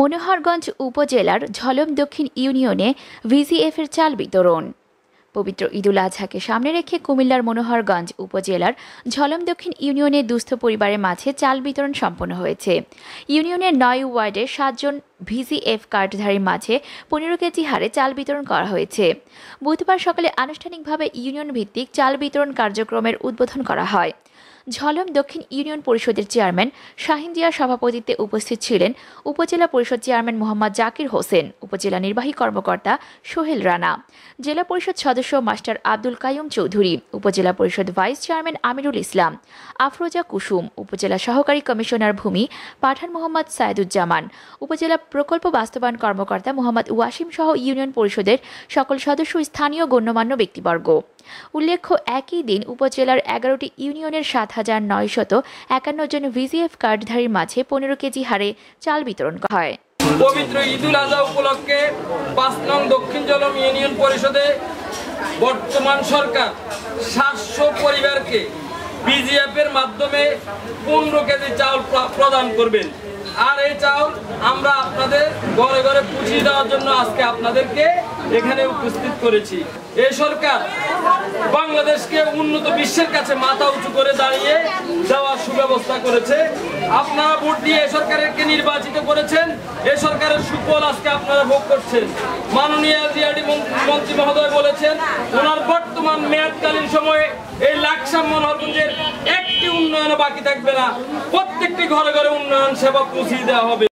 মনোহরগঞ্জ উপজেলার ঝলম দক্ষিণ ইউনিয়নে ভিজিএফের চাল বিতরণ পবিত্র ঈদুল আজহাকে সামনে রেখে কুমিল্লার মনোহরগঞ্জ উপজেলার ঝলম দক্ষিণ ইউনিয়নে দুস্থ পরিবারের মাঝে চাল বিতরণ সম্পন্ন হয়েছে ইউনিয়নের নয় ওয়ার্ডে সাতজন ভিজিএফ কার্ডধারীর মাঝে পনেরো কেজি হারে চাল বিতরণ করা হয়েছে বুধবার সকালে আনুষ্ঠানিকভাবে ইউনিয়ন ভিত্তিক চাল বিতরণ কার্যক্রমের উদ্বোধন করা হয় ঝলম দক্ষিণ ইউনিয়ন পরিষদের চেয়ারম্যান শাহিন জিয়ার সভাপতিত্বে উপস্থিত ছিলেন উপজেলা পরিষদ চেয়ারম্যান মোহাম্মদ জাকির হোসেন উপজেলা নির্বাহী কর্মকর্তা সোহেল রানা জেলা পরিষদ সদস্য মাস্টার আব্দুল কায়ুম চৌধুরী উপজেলা পরিষদ ভাইস চেয়ারম্যান আমিরুল ইসলাম আফরোজা কুসুম উপজেলা সহকারী কমিশনার ভূমি পাঠান মোহাম্মদ সায়েদুজ্জামান উপজেলা প্রকল্প বাস্তবায়ন কর্মকর্তা মোহাম্মদ ওয়াসিম সহ ইউনিয়ন পরিষদের সকল সদস্য স্থানীয় গণ্যমান্য ব্যক্তিবর্গ উল্লেখ্য একই দিন উপজেলার এগারোটি ইউনিয়নের সাত হাজার নয়শত একান্ন জন ভিজিএফ কার্ডধারীর মাঝে পনেরো কেজি হারে চাল বিতরণ করা হয় পবিত্র ঈদুল আজহা উপলক্ষে পাঁচ নং দক্ষিণ জলম ইউনিয়ন পরিষদে বর্তমান সরকার সাতশো পরিবারকে বিজিএফের মাধ্যমে পনেরো কেজি চাউল প্রদান করবেন আর এই চাউল আমরা আপনাদের ঘরে ঘরে পুষিয়ে দেওয়ার জন্য আজকে আপনাদেরকে এখানে উপস্থিত করেছি এই সরকার বাংলাদেশকে উন্নত বিশ্বের কাছে মাথা উঁচু করে দাঁড়িয়ে দেওয়ার সুব্যবস্থা করেছে আপনারা ভোট দিয়ে এ সরকারকে নির্বাচিত করেছেন এই সরকারের সুফল আজকে আপনারা ভোগ করছেন মাননীয় জিআরডি মন্ত্রী মহোদয় বলেছেন ওনার বর্তমান মেয়াদকালীন সময়ে এই লাকসাম্য মনোহরগঞ্জের একটি উন্নয়ন বাকি থাকবে না প্রত্যেকটি ঘরে ঘরে উন্নয়ন সেবা পৌঁছিয়ে দেওয়া হবে